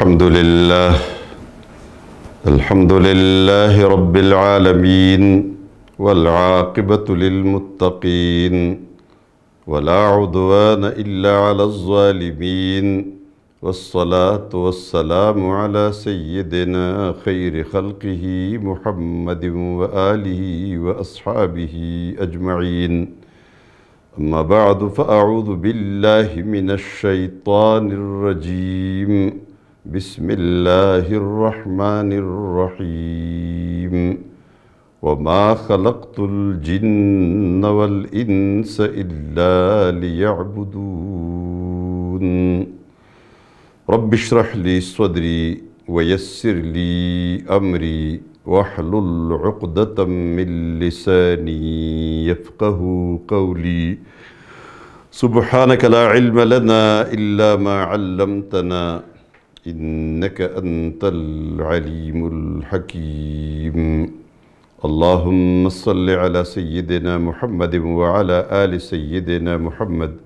الحمد لله الحمد لله رب العالمين والعاقبة للمتقين ولا عدوان إلا على الظالمين والصلاة والسلام على سيدنا خير خلقه محمد وآله وأصحابه أجمعين أما بعد فأعوذ بالله من الشيطان الرجيم بسم الله الرحمن الرحيم وما خلقت الجن والإنس إلا ليعبدون رب اشرح لي صدري ويسر لي أمري واحلل عقدة من لساني يفقه قولي سبحانك لا علم لنا إلا ما علمتنا إنك أنت العليم الحكيم اللهم صل على سيدنا محمد وعلى آل سيدنا محمد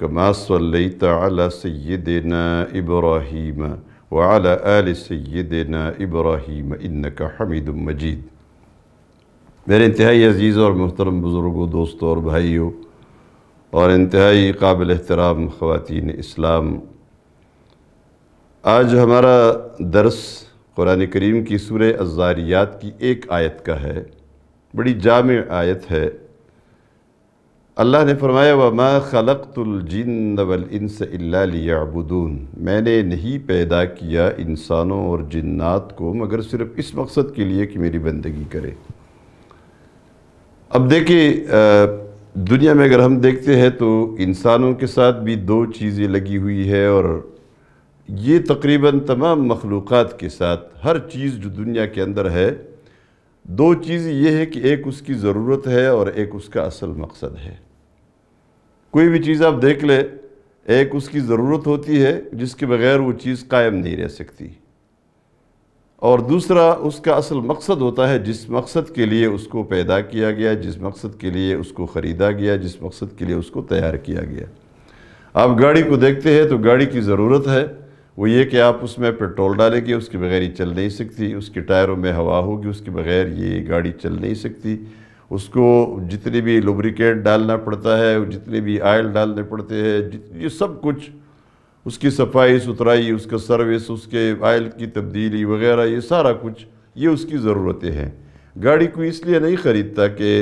كما صليت على سيدنا إبراهيم وعلى آل سيدنا إبراهيم إنك حميد مجيد میرے انتہائی عزیز اور محترم بزرگو دوستو اور بھائیو اور انتہائی قابل احترام خواتین اسلام आज हमारा दर्स कुरान करीम की सूर अज़ारियात की एक आयत का है बड़ी जाम आयत है अल्लाह ने फरमाया व मा खलक़ुलजिन मैंने नहीं पैदा किया इंसानों और जन्ात को मगर सिर्फ़ इस मकसद के लिए कि मेरी बंदगी करे अब देखिए दुनिया में अगर हम देखते हैं तो इंसानों के साथ भी दो चीज़ें लगी हुई है और ये तकरीबन तमाम मखलूक़ के साथ हर चीज़ जो दुनिया के अंदर है दो चीज़ ये है कि एक उसकी ज़रूरत है और एक उसका असल मकसद है कोई भी चीज़ आप देख ले एक उसकी ज़रूरत होती है जिसके बगैर वो चीज़ कायम नहीं रह सकती और दूसरा उसका असल मकसद होता है जिस मकसद के लिए उसको पैदा किया गया जिस मकसद के लिए उसको ख़रीदा गया जिस मकसद के लिए उसको तैयार किया गया आप गाड़ी को देखते हैं तो गाड़ी की ज़रूरत है वो ये कि आप उसमें पेट्रोल डालेंगे उसके बगैर ये चल नहीं सकती उसके टायरों में हवा होगी उसके बगैर ये गाड़ी चल नहीं सकती उसको जितने भी लुब्रिकेट डालना पड़ता है जितने भी आयल डालने पड़ते हैं ये सब कुछ उसकी सफाई सुथराई उसका सर्विस उसके आयल की तब्दीली वगैरह ये सारा कुछ ये उसकी ज़रूरतें हैं गाड़ी को इसलिए नहीं ख़रीदता कि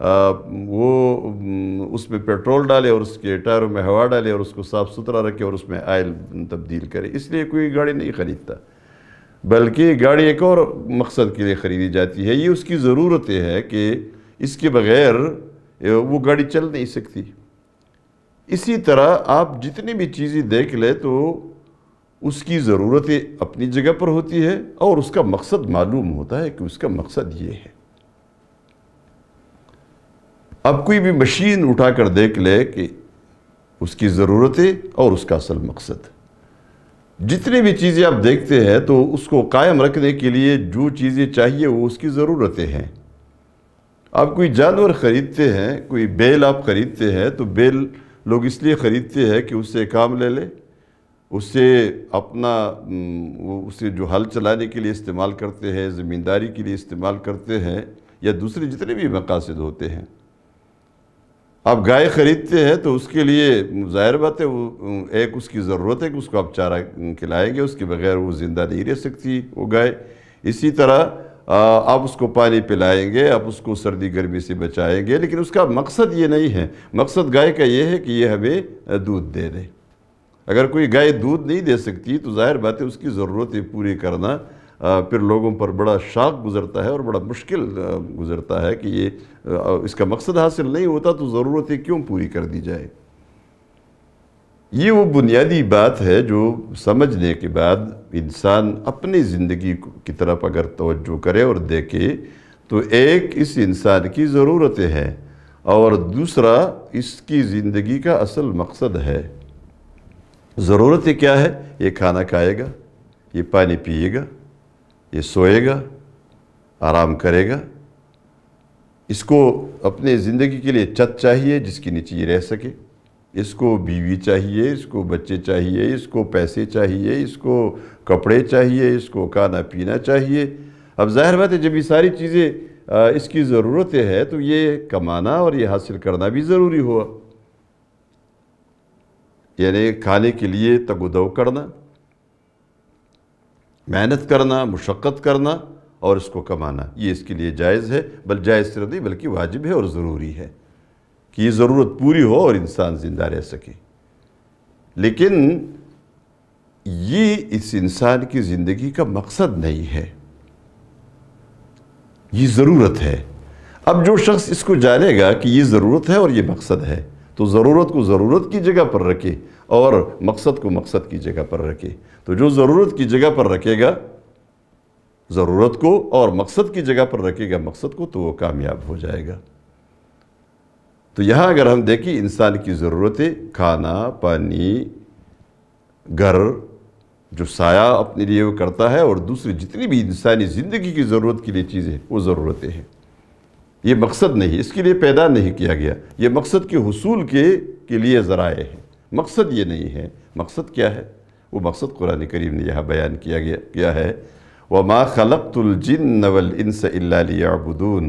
वो उसमें पेट्रोल डाले और उसके टायरों में हवा डाले और उसको साफ़ सुथरा रखे और उसमें आयल तब्दील करे इसलिए कोई गाड़ी नहीं ख़रीदता बल्कि गाड़ी एक और मकसद के लिए ख़रीदी जाती है ये उसकी ज़रूरत है कि इसके बगैर वो गाड़ी चल नहीं सकती इसी तरह आप जितनी भी चीज़ें देख ले तो उसकी ज़रूरतें अपनी जगह पर होती है और उसका मकसद मालूम होता है कि उसका मकसद ये है अब कोई भी मशीन उठा कर देख ले कि उसकी ज़रूरतें और उसका असल मकसद जितनी भी चीज़ें आप देखते हैं तो उसको कायम रखने के लिए जो चीज़ें चाहिए वो उसकी ज़रूरतें हैं आप कोई जानवर ख़रीदते हैं कोई बेल आप ख़रीदते हैं तो बेल लोग इसलिए ख़रीदते हैं कि उससे काम ले ले उससे अपना उसे जो हल चलाने के लिए इस्तेमाल करते हैं ज़मींदारी के लिए इस्तेमाल करते हैं या दूसरे जितने भी मकासद होते हैं आप गाय ख़रीदते हैं तो उसके लिए ज़ाहिर बात है वो एक उसकी ज़रूरत है कि उसको आप चारा खिलाएंगे उसके बगैर वो ज़िंदा नहीं रह सकती वो गाय इसी तरह आप उसको पानी पिलाएंगे आप उसको सर्दी गर्मी से बचाएंगे लेकिन उसका मकसद ये नहीं है मकसद गाय का ये है कि ये हमें दूध दे दे अगर कोई गाय दूध नहीं दे सकती तो ज़ाहिर बात है उसकी ज़रूरतें पूरी करना फिर लोगों पर बड़ा शाक गुज़रता है और बड़ा मुश्किल गुज़रता है कि ये इसका मकसद हासिल नहीं होता तो ज़रूरतें क्यों पूरी कर दी जाए ये वो बुनियादी बात है जो समझने के बाद इंसान अपनी ज़िंदगी की तरफ अगर तोज्जो करे और देखे तो एक इस इंसान की ज़रूरतें हैं और दूसरा इसकी ज़िंदगी का असल मकसद है ज़रूरतें क्या है ये खाना खाएगा ये पानी पिएगा ये सोएगा आराम करेगा इसको अपने ज़िंदगी के लिए छत चाहिए जिसके नीचे ये रह सके इसको बीवी चाहिए इसको बच्चे चाहिए इसको पैसे चाहिए इसको कपड़े चाहिए इसको खाना पीना चाहिए अब जाहिर बात है जब ये सारी चीज़ें इसकी ज़रूरतें हैं तो ये कमाना और ये हासिल करना भी ज़रूरी हुआ यानी खाने के लिए तगुदव करना मेहनत करना मुशक्क़त करना और इसको कमाना ये इसके लिए जायज़ है बल जायज़ सिर्फ नहीं बल्कि वाजिब है और ज़रूरी है कि ये ज़रूरत पूरी हो और इंसान ज़िंदा रह सके लेकिन ये इस इंसान की ज़िंदगी का मकसद नहीं है ये ज़रूरत है अब जो शख्स इसको जानेगा कि ये ज़रूरत है और ये मकसद है तो ज़रूरत को ज़रूरत की जगह पर रखे और मकसद को मकसद की जगह पर रखे तो जो ज़रूरत की जगह पर रखेगा ज़रूरत को और मकसद की जगह पर रखेगा मकसद को तो वो कामयाब हो जाएगा तो यहाँ अगर हम देखें इंसान की ज़रूरतें खाना पानी घर जो साया अपने लिए वो करता है और दूसरी जितनी भी इंसानी ज़िंदगी की ज़रूरत के लिए चीज़ें वो ज़रूरतें हैं ये मकसद नहीं इसके लिए पैदा नहीं किया गया ये मकसद के हसूल के के लिए ज़राए हैं मकसद ये नहीं है मकसद क्या है वो मकसद कुरान करीम ने यहाँ बयान किया गया किया है व माँ खलकतुलजिन नवल इनसेबुदून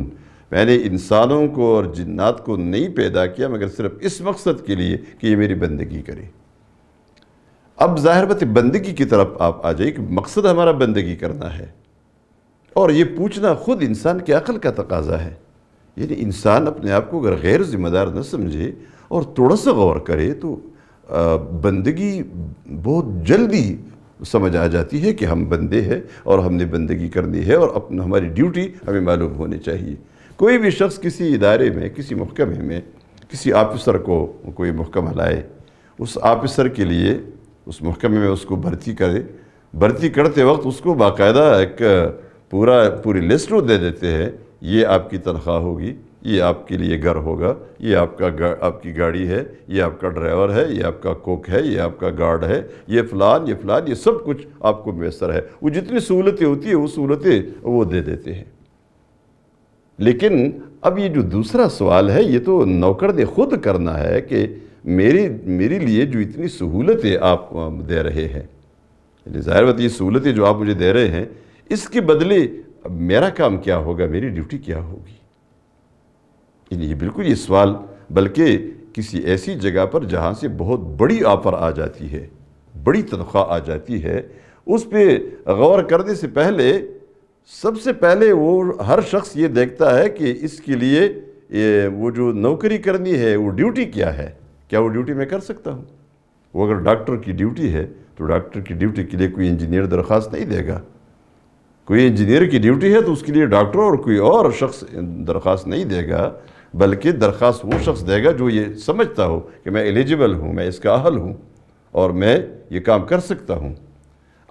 मैंने इंसानों को और जन्ात को नहीं पैदा किया मगर सिर्फ इस मकसद के लिए कि ये मेरी बंदगी करे अब ज़ाहिर बात बंदगी की तरफ आप आ जाइए कि मकसद हमारा बंदगी करना है और ये पूछना ख़ुद इंसान के अकल का तकाजा है यानी इंसान अपने आप को अगर गैर ज़िम्मेदार न समझे और थोड़ा सा गौर करे तो बंदगी बहुत जल्दी समझ आ जाती है कि हम बंदे हैं और हमने बंदगी करनी है और अपना हमारी ड्यूटी हमें मालूम होनी चाहिए कोई भी शख्स किसी इदारे में किसी महकमे में किसी आफिसर को कोई महकमा लाए उस आफिसर के लिए उस महकमे में उसको भर्ती करे भर्ती करते वक्त उसको बाकायदा एक पूरा पूरी लिस्ट दे देते हैं ये आपकी तनख्वाह होगी ये आपके लिए घर होगा ये आपका गा, आपकी गाड़ी है ये आपका ड्राइवर है ये आपका कोक है ये आपका गार्ड है ये फ़लान ये फ़लान ये सब कुछ आपको मैसर है वो जितनी सहूलतें होती है वो सहूलतें वो दे देते हैं लेकिन अब ये जो दूसरा सवाल है ये तो नौकर ने खुद करना है कि मेरी मेरे लिए जो इतनी सहूलतें आप दे रहे हैं ज़ाहिर बात ये सहूलतें जो आप मुझे दे रहे हैं इसके बदले मेरा काम क्या होगा मेरी ड्यूटी क्या होगी ये बिल्कुल ये सवाल बल्कि किसी ऐसी जगह पर जहाँ से बहुत बड़ी ऑफ़र आ जाती है बड़ी तनख्वाह आ जाती है उस पर गौर करने से पहले सबसे पहले वो हर शख्स ये देखता है कि इसके लिए वो जो नौकरी करनी है वो ड्यूटी क्या है क्या वो ड्यूटी मैं कर सकता हूँ वो अगर डॉक्टर की ड्यूटी है तो डॉक्टर की ड्यूटी के लिए कोई इंजीनियर दरख्वास्त नहीं देगा कोई इंजीनियर की ड्यूटी है तो उसके लिए डॉक्टर और कोई और शख्स दरख्वास्त नहीं देगा बल्कि दरख्वास वो शख्स देगा जो ये समझता हो कि मैं एलिजिबल हूँ मैं इसका अहल हूँ और मैं ये काम कर सकता हूँ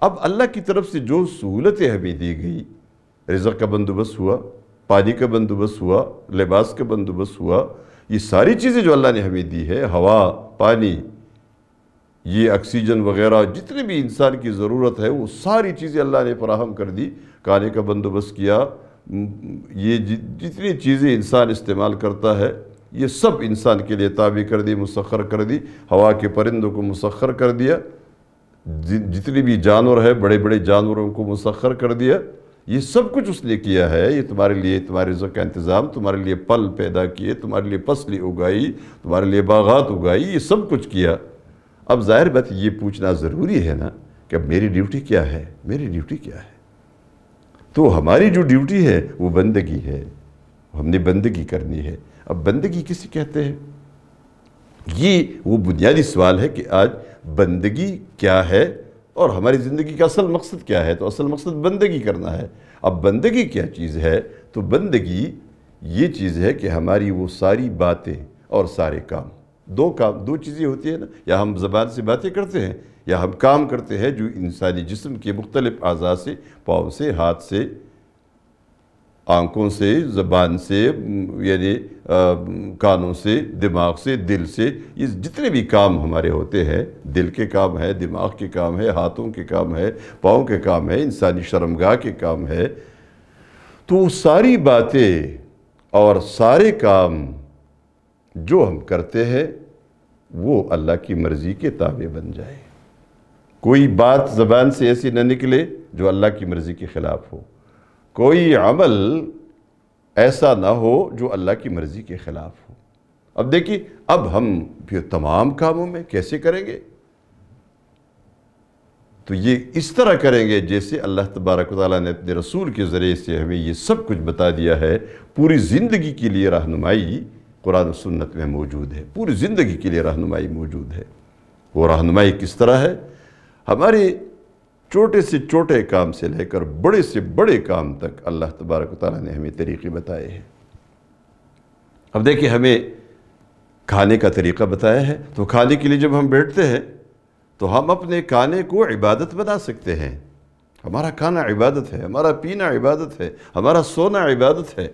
अब अल्लाह की तरफ से जो सहूलतें हमें दी गई रज़क का बंदोबस्त हुआ पानी का बंदोबस्त हुआ लिबास का बंदोबस्त हुआ ये सारी चीज़ें जो अल्लाह ने हमें दी है हवा पानी ये ऑक्सीजन वगैरह जितने भी इंसान की ज़रूरत है वो सारी चीज़ें अल्लाह ने फराहम कर दी खाने का बंदोबस्त किया ये जितनी चीज़ें इंसान इस्तेमाल करता है ये सब इंसान के लिए ताबी कर दी मुसखर कर दी हवा के परिंदों को मुसखर कर दिया जितने भी जानवर है बड़े बड़े जानवरों को मुसखर कर दिया ये सब कुछ उसने किया है ये तुम्हारे लिए तुम्हारे रिज़ का इंतज़ाम तुम्हारे लिए पल पैदा किए तुम्हारे लिए फसलें उगाई तुम्हारे लिए बागात उगाई ये सब कुछ किया अब जाहिर बात ये पूछना ज़रूरी है ना कि मेरी ड्यूटी क्या है मेरी ड्यूटी क्या है तो हमारी जो ड्यूटी है वो बंदगी है हमने बंदगी करनी है अब बंदगी किसे कहते हैं ये वो बुनियादी सवाल है कि आज बंदगी क्या है और हमारी ज़िंदगी का असल मकसद क्या है तो असल मकसद बंदगी करना है अब बंदगी क्या चीज़ है तो बंदगी ये चीज़ है कि हमारी वो सारी बातें और सारे काम दो काम दो चीज़ें होती है ना या हम जबान से बातें करते हैं या हम काम करते हैं जो इंसानी जिसम के मुख्तलिफ अज़ा से पाँव से हाथ से आँखों से ज़बान से यानी कानों से दिमाग से दिल से ये जितने भी काम हमारे होते हैं दिल के काम है दिमाग के काम है हाथों के काम है पाँव के काम है इंसानी शर्मगा के काम है तो सारी बातें और सारे काम जो हम करते हैं वो अल्लाह की मर्ज़ी के ताबे बन जाए कोई बात ज़बान से ऐसी न निकले जो अल्लाह की मर्ज़ी के ख़िलाफ़ हो कोई अमल ऐसा ना हो जो अल्लाह की मर्ज़ी के ख़िलाफ़ हो अब देखिए अब हम फिर तमाम कामों में कैसे करेंगे तो ये इस तरह करेंगे जैसे अल्लाह तबारक ताली ने अपने रसूल के ज़रिए से हमें ये सब कुछ बता दिया है पूरी ज़िंदगी के लिए रहनुमाई कुरान सुन्नत में मौजूद है पूरी ज़िंदगी के लिए रहनुमाई मौजूद है वो रहनुमाई किस तरह है हमारी छोटे से छोटे काम से लेकर बड़े से बड़े काम तक अल्लाह तबारक ताली ने हमें तरीक़े बताए हैं अब देखिए हमें खाने का तरीक़ा बताया है तो खाने के लिए जब हम बैठते हैं तो हम अपने खाने को इबादत बना सकते हैं हमारा खाना इबादत है हमारा पीना इबादत है हमारा सोना इबादत है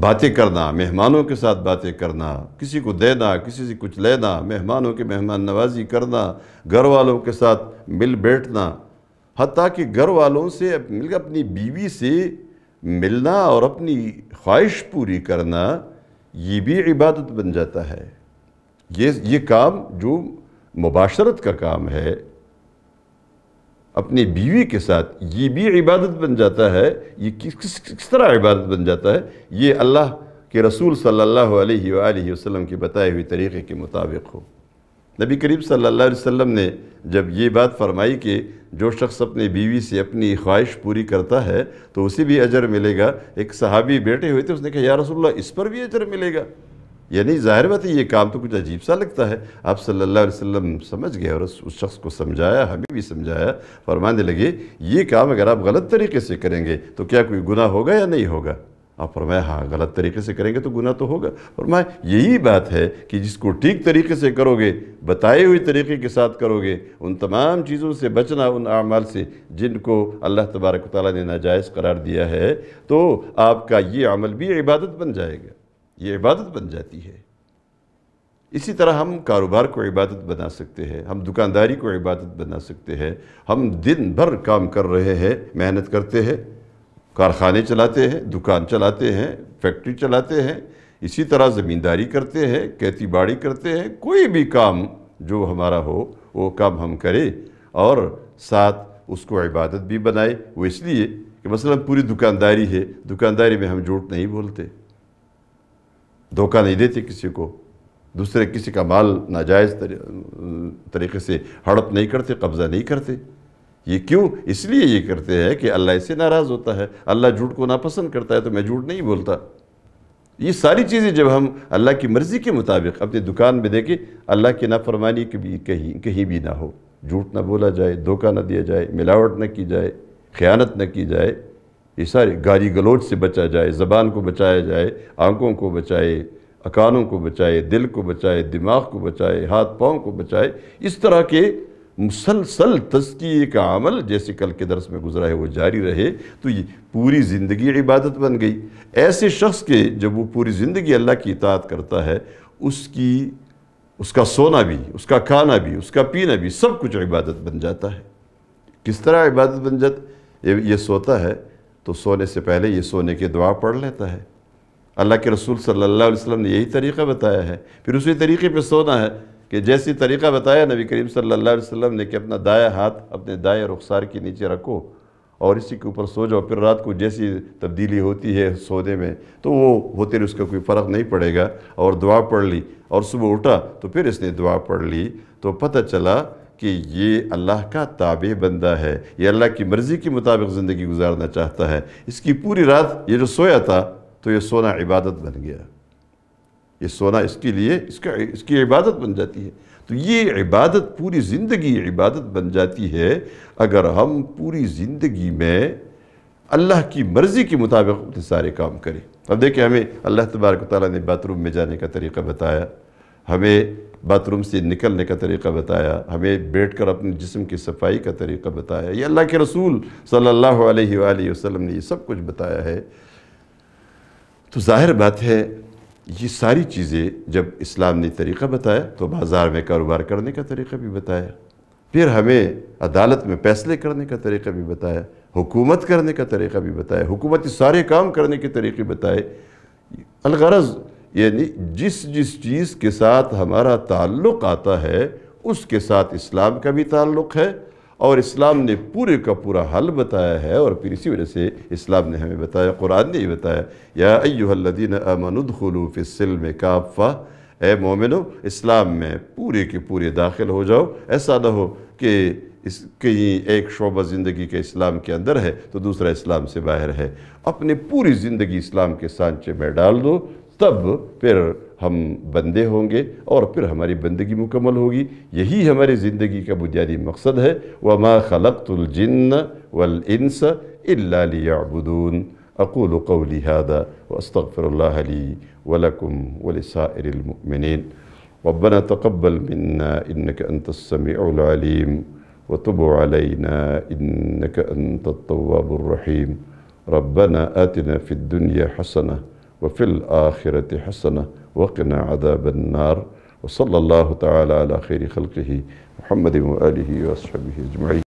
बातें करना मेहमानों के साथ बातें करना किसी को देना किसी से कुछ लेना मेहमानों की मेहमान नवाजी करना घर वालों के साथ मिल बैठना हती कि घर वालों से मिलकर अपनी बीवी से मिलना और अपनी ख्वाहिश पूरी करना ये भी इबादत बन जाता है ये ये काम जो मुबाशरत का काम है अपनी बीवी के साथ ये भी इबादत बन जाता है ये किस किस, किस तरह इबादत बन जाता है ये अल्लाह के रसूल सल्लल्लाहु अलैहि सल्ला वसल्लम के बताए हुए तरीक़े के मुताबिक हो नबी करीब सल्लल्लाहु अलैहि वसल्लम ने जब ये बात फरमाई कि जो शख्स अपनी बीवी से अपनी ख्वाहिश पूरी करता है तो उसे भी अजर मिलेगा एक सहाबी बैठे हुए थे उसने कहा या रसूलल्लाह इस पर भी अजर मिलेगा यानी ज़ाहिर बात है ये काम तो कुछ अजीब सा लगता है आप सल्लल्लाहु अलैहि वसल्लम समझ गए और उस शख्स को समझाया हमें भी समझाया फरमाने लगे ये काम अगर आप गलत तरीके से करेंगे तो क्या कोई गुनाह होगा या नहीं होगा आप फरमाए हाँ गलत तरीके से करेंगे तो गुनाह तो होगा फरमाए यही बात है कि जिसको ठीक तरीके से करोगे बताए हुए तरीके के साथ करोगे उन तमाम चीज़ों से बचना उन अमाल से जिनको अल्लाह तबारक ताली ने नाजायज़ करार दिया है तो आपका ये अमल भी इबादत बन जाएगा ये इबादत बन जाती है इसी तरह हम कारोबार को इबादत बना सकते हैं हम दुकानदारी को इबादत बना सकते हैं हम दिन भर काम कर रहे हैं मेहनत करते हैं कारखाने चलाते हैं दुकान चलाते हैं फैक्ट्री चलाते हैं इसी तरह ज़मींदारी करते हैं खेती बाड़ी करते हैं कोई भी काम जो हमारा हो वो काम हम करें और साथ उसको इबादत भी बनाए वो इसलिए कि मसलन पूरी दुकानदारी है दुकानदारी में हम झूठ नहीं बोलते धोखा नहीं देते किसी को दूसरे किसी का माल नाजायज़ तरीके से हड़प नहीं करते कब्ज़ा नहीं करते ये क्यों इसलिए ये करते हैं कि अल्लाह इससे नाराज़ होता है अल्लाह झूठ को नापसंद करता है तो मैं झूठ नहीं बोलता ये सारी चीज़ें जब हम अल्लाह की मर्ज़ी के मुताबिक अपनी दुकान में देखें अल्लाह की नाफरमानी कभी कहीं कहीं भी ना हो झूठ ना बोला जाए धोखा ना दिया जाए मिलावट ना की जाए ख़यानत ना की जाए ये सारे गारी गलोच से बचा जाए ज़बान को बचाया जाए आंखों को बचाए अकानों को बचाए दिल को बचाए दिमाग को बचाए हाथ पाँव को बचाए इस तरह के मुसलसल तस्की का अमल जैसे कल के दरस में गुजरा है वो जारी रहे तो ये पूरी ज़िंदगी इबादत बन गई ऐसे शख्स के जब वो पूरी ज़िंदगी अल्लाह की इतात करता है उसकी उसका सोना भी उसका खाना भी उसका पीना भी सब कुछ इबादत बन जाता है किस तरह इबादत बन जाता ये, ये सोता है तो सोने से पहले ये सोने की दुआ पढ़ लेता है अल्लाह के रसूल सल्लल्लाहु अलैहि वसल्लम ने यही तरीका बताया है फिर उसी तरीके पर सोना है कि जैसी तरीका बताया नबी करीम सल्लल्लाहु अलैहि वसल्लम ने कि अपना दाया हाथ अपने दाए रुखसार के नीचे रखो और इसी के ऊपर सो जाओ फिर रात को जैसी तब्दीली होती है सोने में तो वो होते रहे उसका कोई फ़र्क नहीं पड़ेगा और दुआ पढ़ ली और सुबह उठा तो फिर इसने दुआ पढ़ ली तो पता चला कि ये अल्लाह का ताबे बंदा है ये अल्लाह की मर्ज़ी के मुताबिक ज़िंदगी गुजारना चाहता है इसकी पूरी रात ये जो सोया था तो ये सोना इबादत बन गया ये सोना इसके लिए इसका इसकी इबादत बन जाती है तो ये इबादत पूरी ज़िंदगी इबादत बन जाती है अगर हम पूरी ज़िंदगी में अल्लाह की मर्ज़ी के मुताबिक अपने सारे काम करें अब देखिए हमें अल्लाह तबारक ताली ने बाथरूम में जाने का तरीका बताया हमें बाथरूम से निकलने का तरीका बताया हमें बैठ कर अपने जिसम की सफाई का तरीका बताया ये अल्लाह के रसूल सल्लल्लाहु अलैहि वसल्लम ने ये सब कुछ बताया है तो जाहिर बात है ये सारी चीज़ें जब इस्लाम ने तरीका बताया तो बाज़ार में कारोबार करने का तरीका भी बताया फिर हमें अदालत में फैसले करने का तरीका भी बताया हुकूमत करने का तरीका भी बताया हुकूमती सारे काम करने के तरीके बताए अलगरज़ यानी जिस जिस चीज़ के साथ हमारा ताल्लुक़ आता है उसके साथ इस्लाम का भी ताल्लुक़ है और इस्लाम ने पूरे का पूरा हल बताया है और फिर इसी वजह से इस्लाम ने हमें बताया कुरान ने ही बताया या अयुहल्लिन अमनुदलूफ़िसल में काफ़ा ए मोमिनो इस्लाम में पूरे के पूरे दाखिल हो जाओ ऐसा ना हो कि इस कहीं एक शोबा ज़िंदगी के इस्लाम के अंदर है तो दूसरा इस्लाम से बाहर है अपने पूरी ज़िंदगी इस्लाम के सांचे में डाल दो تب پھر ہم بندے ہوں گے اور پھر ہماری بندگی مکمل ہوگی یہی ہماری زندگی کا بجیادی مقصد ہے وَمَا خَلَقْتُ الْجِنَّ وَالْإِنسَ إِلَّا لِيَعْبُدُونَ أَقُولُ قولي هَذَا وَأَسْتَغْفِرُ اللَّهَ لِي وَلَكُمْ وَلِسَائِرِ الْمُؤْمِنِينَ رَبَّنَا تَقَبَّلْ مِنَّا إِنَّكَ أَنْتَ السَّمِيعُ الْعَلِيمُ وَتُبُ عَلَيْنَا إِنَّكَ أَنْتَ التَّوَّابُ الرَّحِيمُ رَبَّنَا آتِنَا فِي الدُّنْيَا حَسَنَةً وفي الآخرة حسنة وقنا عذاب النار وصلى الله تعالى على خير خلقه محمد وآله وأصحابه أجمعين